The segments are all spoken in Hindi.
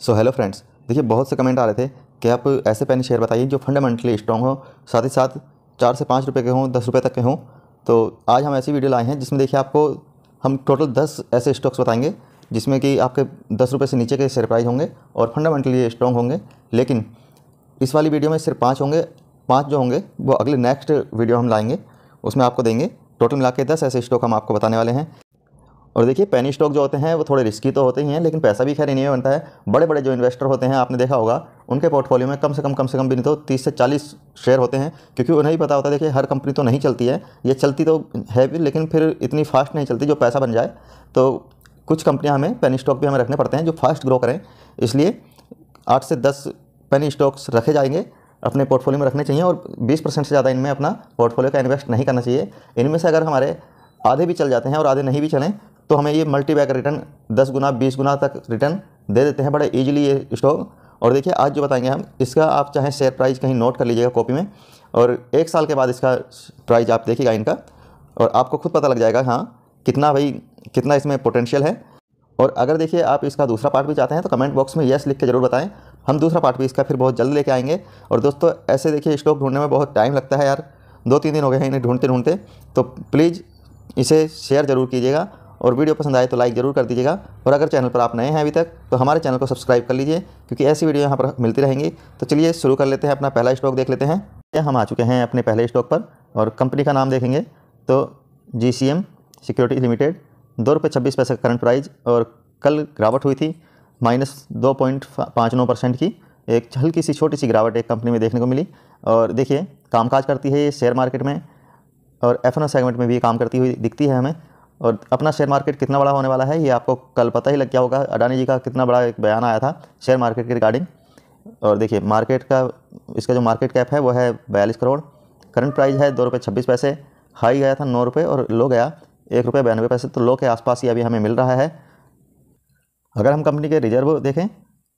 सो हेलो फ्रेंड्स देखिए बहुत से कमेंट आ रहे थे कि आप ऐसे पेन शेयर बताइए जो फंडामेंटली स्ट्रॉन्ग हो साथ ही साथ चार से पाँच रुपये के हों दस रुपये तक के हों तो आज हम ऐसी वीडियो लाए हैं जिसमें देखिए आपको हम टोटल दस ऐसे स्टॉक्स बताएंगे जिसमें कि आपके दस रुपये से नीचे के शेयर प्राइस होंगे और फंडामेंटली स्ट्रॉन्ग होंगे लेकिन इस वाली वीडियो में सिर्फ पाँच होंगे पाँच जो होंगे वो अगले नेक्स्ट वीडियो हम लाएंगे उसमें आपको देंगे टोटल मिला के दस ऐसे स्टॉक हम आपको बताने वाले हैं और देखिए पैनी स्टॉक जो होते हैं वो थोड़े रिस्की तो होते ही हैं लेकिन पैसा भी खैर इन्हीं में बनता है बड़े बड़े जो इन्वेस्टर होते हैं आपने देखा होगा उनके पोर्टफोलियो में कम से कम कम से कम भी नहीं तो तीस से चालीस शेयर होते हैं क्योंकि उन्हें भी पता होता है देखिए हर कंपनी तो नहीं चलती है ये चलती तो है भी लेकिन फिर इतनी फास्ट नहीं चलती जो पैसा बन जाए तो कुछ कंपनियाँ हमें पेनी स्टॉक भी हमें रखने पड़ते हैं जो फास्ट ग्रो करें इसलिए आठ से दस पेनी स्टॉक्स रखे जाएंगे अपने पोर्टफोलियो में रखने चाहिए और 20 परसेंट से ज़्यादा इनमें अपना पोर्टफोलियो का इन्वेस्ट नहीं करना चाहिए इनमें से अगर हमारे आधे भी चल जाते हैं और आधे नहीं भी चलें तो हमें ये मल्टी रिटर्न दस गुना बीस गुना तक रिटर्न दे देते हैं बड़े ईजिली ये स्टॉक और देखिए आज जो बताएंगे हम इसका आप चाहे शेयर प्राइस कहीं नोट कर लीजिएगा कॉपी में और एक साल के बाद इसका प्राइस आप देखिएगा इनका और आपको खुद पता लग जाएगा हाँ कितना भाई कितना इसमें पोटेंशियल है और अगर देखिए आप इसका दूसरा पार्ट भी चाहते हैं तो कमेंट बॉक्स में यस लिख के जरूर बताएं हम दूसरा पार्ट भी इसका फिर बहुत जल्द लेके आएंगे और दोस्तों ऐसे देखिए स्टॉक ढूंढने में बहुत टाइम लगता है यार दो तीन दिन हो गए हैं इन्हें ढूंढते ढूंढते तो प्लीज़ इसे शेयर ज़रूर कीजिएगा और वीडियो पसंद आए तो लाइक ज़रूर कर दीजिएगा और अगर चैनल पर आप नए हैं अभी तक तो हमारे चैनल को सब्सक्राइब कर लीजिए क्योंकि ऐसी वीडियो यहाँ पर मिलती रहेंगी तो चलिए शुरू कर लेते हैं अपना पहला स्टॉक देख लेते हैं हम आ चुके हैं अपने पहले स्टॉक पर और कंपनी का नाम देखेंगे तो जी सिक्योरिटी लिमिटेड दो रुपये छब्बीस पैसे का करंट प्राइस और कल गिरावट हुई थी माइनस दो पॉइंट पाँच नौ परसेंट की एक हल्की सी छोटी सी गिरावट एक कंपनी में देखने को मिली और देखिए कामकाज करती है ये शेयर मार्केट में और एफ सेगमेंट में भी काम करती हुई दिखती है हमें और अपना शेयर मार्केट कितना बड़ा होने वाला है ये आपको कल पता ही लग गया होगा अडानी जी का कितना बड़ा एक बयान आया था शेयर मार्केट के रिगार्डिंग और देखिए मार्केट का इसका जो मार्केट कैप है वो है बयालीस करोड़ करंट प्राइस है दो रुपये छब्बीस पैसे हाई गया था नौ रुपये और लो गया एक रुपये बयानवे पैसे तो लो के आसपास ही अभी हमें मिल रहा है अगर हम कंपनी के रिजर्व देखें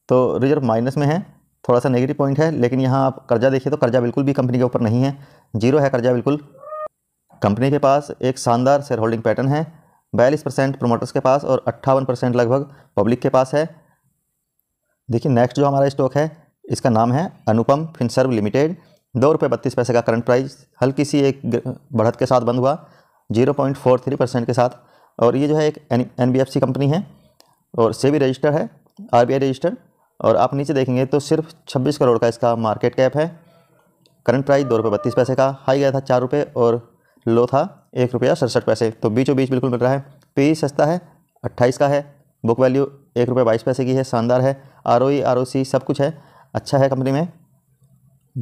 तो रिजर्व माइनस में है थोड़ा सा नेगेटिव पॉइंट है लेकिन यहाँ आप कर्जा देखिए तो कर्जा बिल्कुल भी कंपनी के ऊपर नहीं है जीरो है कर्जा बिल्कुल कंपनी के पास एक शानदार शेयर होल्डिंग पैटर्न है बयालीस परसेंट प्रोमोटर्स के पास और अट्ठावन परसेंट लगभग पब्लिक के पास है देखिए नेक्स्ट जो हमारा स्टॉक है इसका नाम है अनुपम फिनसर्व लिमिटेड दो रुपये बत्तीस पैसे का करंट प्राइस हल्की सी एक बढ़त के साथ बंद हुआ zero point four three percent के साथ और ये जो है एक N B F C company है और भी रजिस्टर है आर बी आई और आप नीचे देखेंगे तो सिर्फ छब्बीस करोड़ का इसका मार्केट कैप है करंट प्राइस दो रुपये बत्तीस पैसे का हाई गया था चार रुपये और लो था एक रुपया सड़सठ पैसे तो बीचों बीच बिल्कुल मिल रहा है पी सस्ता है अट्ठाईस का है बुक वैल्यू एक रुपये बाईस पैसे की है शानदार है आर ओ आर ओ सी सब कुछ है अच्छा है कंपनी में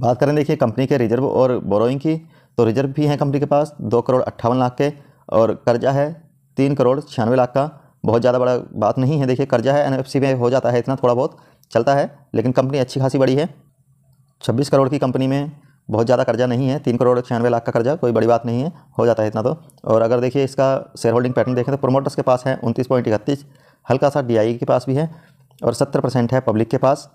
बात करें देखिए कंपनी के रिजर्व और बोरोइंग की तो रिजर्व भी हैं कंपनी के पास दो करोड़ अट्ठावन लाख के और कर्जा है तीन करोड़ छियानवे लाख का बहुत ज़्यादा बड़ा बात नहीं है देखिए कर्जा है एन में हो जाता है इतना थोड़ा बहुत चलता है लेकिन कंपनी अच्छी खासी बड़ी है छब्बीस करोड़ की कंपनी में बहुत ज़्यादा कर्जा नहीं है तीन करोड़ छियानवे लाख का कर्जा कोई बड़ी बात नहीं है हो जाता है इतना तो और अगर देखिए इसका शेयर होल्डिंग पैटर्न देखें तो प्रोमोटर्स के पास है उनतीस पॉइंट इकतीस हल्का सा डी e के पास भी है और सत्तर परसेंट है पब्लिक के पास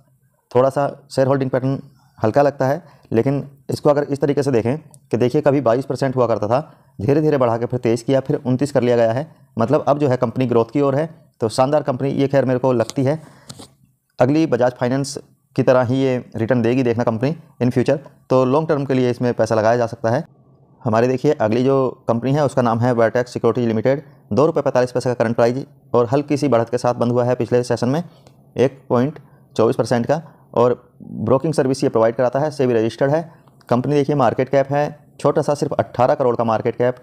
थोड़ा सा शेयर होल्डिंग पैटर्न हल्का लगता है लेकिन इसको अगर इस तरीके से देखें कि देखिए कभी बाईस परसेंट हुआ करता था धीरे धीरे बढ़ा के फिर तेज किया फिर उनतीस कर लिया गया है मतलब अब जो है कंपनी ग्रोथ की ओर है तो शानदार कंपनी ये खैर मेरे को लगती है अगली बजाज फाइनेंस की तरह ही ये रिटर्न देगी देखना कंपनी इन फ्यूचर तो लॉन्ग टर्म के लिए इसमें पैसा लगाया जा सकता है हमारे देखिए अगली जो कंपनी है उसका नाम है बायोटेक सिक्योरिटी लिमिटेड दो रुपये पैंतालीस पैसे का करंट प्राइज और हल्की सी बढ़त के साथ बंद हुआ है पिछले सेशन में एक पॉइंट चौबीस परसेंट का और ब्रोकिंग सर्विस ये प्रोवाइड कराता है सेवी रजिस्टर्ड है कंपनी देखिए मार्केट कैप है छोटा सा सिर्फ अट्ठारह करोड़ का मार्केट कैप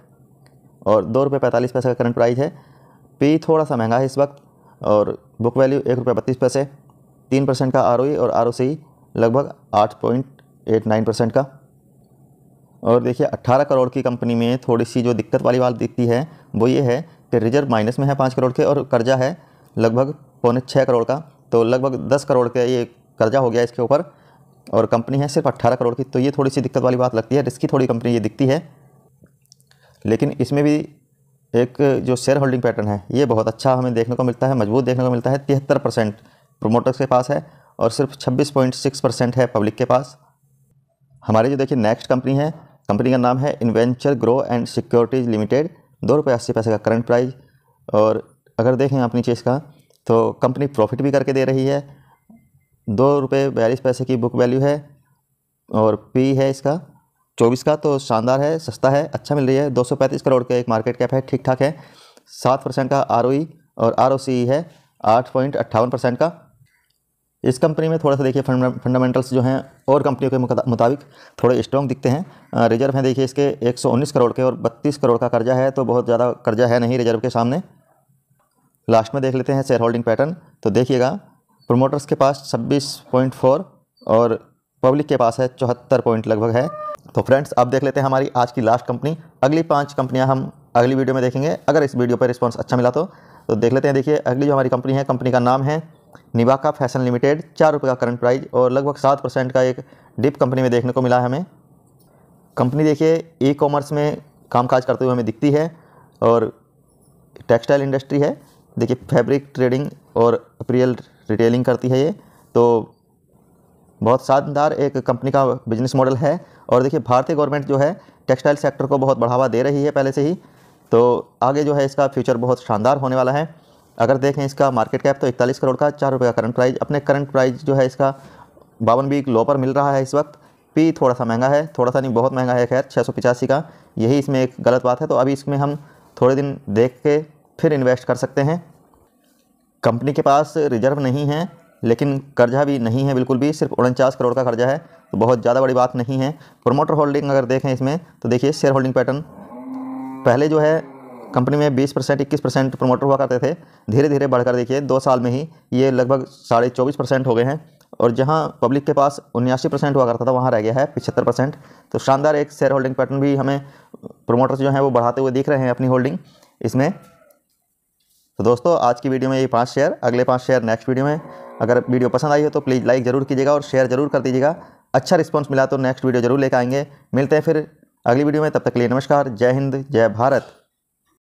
और दो रुपये पैंतालीस पैसे का करंट प्राइज़ है पी थोड़ा सा महंगा है इस वक्त और बुक वैल्यू एक रुपये बत्तीस पैसे तीन परसेंट का आर और आर लगभग आठ पॉइंट एट नाइन परसेंट का और देखिए अट्ठारह करोड़ की कंपनी में थोड़ी सी जो दिक्कत वाली बात दिखती है वो ये है कि रिजर्व माइनस में है पाँच करोड़ के और कर्जा है लगभग पौने छः करोड़ का तो लगभग दस करोड़ का ये कर्जा हो गया इसके ऊपर और कंपनी है सिर्फ अट्ठारह करोड़ की तो ये थोड़ी सी दिक्कत वाली बात लगती है रिस्की थोड़ी कंपनी ये दिखती है लेकिन इसमें भी एक जो शेयर होल्डिंग पैटर्न है ये बहुत अच्छा हमें देखने को मिलता है मजबूत देखने को मिलता है तिहत्तर परसेंट प्रोमोटर्स के पास है और सिर्फ 26.6 परसेंट है पब्लिक के पास हमारी जो देखिए नेक्स्ट कंपनी है कंपनी का नाम है Inventure grow and securities limited दो रुपये अस्सी पैसे का करंट प्राइस और अगर देखें आप नीचे इसका तो कंपनी प्रॉफिट भी करके दे रही है दो रुपये बयालीस पैसे की बुक वैल्यू है और पी है इसका चौबीस का तो शानदार है सस्ता है अच्छा मिल रही है दो सौ पैंतीस करोड़ का एक मार्केट कैप है ठीक ठाक है सात परसेंट का आर e और आर e है आठ पॉइंट अट्ठावन परसेंट का इस कंपनी में थोड़ा सा देखिए फंडामेंटल्स जो हैं और कंपनियों के मुताबिक थोड़े स्ट्रॉन्ग दिखते हैं रिजर्व हैं देखिए इसके 119 करोड़ के और 32 करोड़ का कर्जा है तो बहुत ज़्यादा कर्जा है नहीं रिजर्व के सामने लास्ट में देख लेते हैं शेयर होल्डिंग पैटर्न तो देखिएगा प्रोमोटर्स के पास छब्बीस और पब्लिक के पास है चौहत्तर पॉइंट लगभग है तो फ्रेंड्स अब देख लेते हैं हमारी आज की लास्ट कंपनी अगली पाँच कंपनियाँ हम अगली वीडियो में देखेंगे अगर इस वीडियो पर रिस्पॉन्स अच्छा मिला तो, तो देख लेते हैं देखिए अगली जो हमारी कंपनी है कंपनी का नाम है निवाका फैशन लिमिटेड चार रुपये का करंट प्राइस और लगभग सात परसेंट का एक डिप कंपनी में देखने को मिला है हमें कंपनी देखिए ई कॉमर्स में कामकाज करते हुए हमें दिखती है और टेक्सटाइल इंडस्ट्री है देखिए फैब्रिक ट्रेडिंग और अप्रियल रिटेलिंग करती है ये तो बहुत शानदार एक कंपनी का बिजनेस मॉडल है और देखिए भारतीय गवर्नमेंट जो है टेक्सटाइल सेक्टर को बहुत बढ़ावा दे रही है पहले से ही तो आगे जो है इसका फ्यूचर बहुत शानदार होने वाला है अगर देखें इसका मार्केट कैप तो इकतालीस करोड़ का चार रुपये का करंट प्राइस अपने करंट प्राइस जो है इसका बावन बी लो पर मिल रहा है इस वक्त पी थोड़ा सा महंगा है थोड़ा सा नहीं बहुत महंगा है खैर छः का यही इसमें एक गलत बात है तो अभी इसमें हम थोड़े दिन देख के फिर इन्वेस्ट कर सकते हैं कंपनी के पास रिजर्व नहीं है लेकिन कर्जा भी नहीं है बिल्कुल भी सिर्फ उनचास करोड़ का कर्जा है तो बहुत ज़्यादा बड़ी बात नहीं है प्रोमोटर होल्डिंग अगर देखें इसमें तो देखिए शेयर होल्डिंग पैटर्न पहले जो है कंपनी में 20 परसेंट इक्कीस परसेंट प्रमोटर हुआ करते थे धीरे धीरे बढ़कर देखिए दो साल में ही ये लगभग साढ़े चौबीस परसेंट हो गए हैं और जहां पब्लिक के पास उन्यासी परसेंट हुआ करता था वहां रह गया है पिछहत्तर परसेंट तो शानदार एक शेयर होल्डिंग पैटर्न भी हमें प्रोमोटर्स जो हैं वो बढ़ाते हुए दिख रहे हैं अपनी होल्डिंग इसमें तो दोस्तों आज की वीडियो में ये पाँच शेयर अगले पाँच शेयर नेक्स्ट वीडियो में अगर वीडियो पसंद आई हो तो प्लीज़ लाइक ज़रूर कीजिएगा और शेयर ज़रूर कर दीजिएगा अच्छा रिस्पॉन्स मिला तो नेक्स्ट वीडियो जरूर लेकर आएंगे मिलते हैं फिर अगली वीडियो में तब तक के लिए नमस्कार जय हिंद जय भारत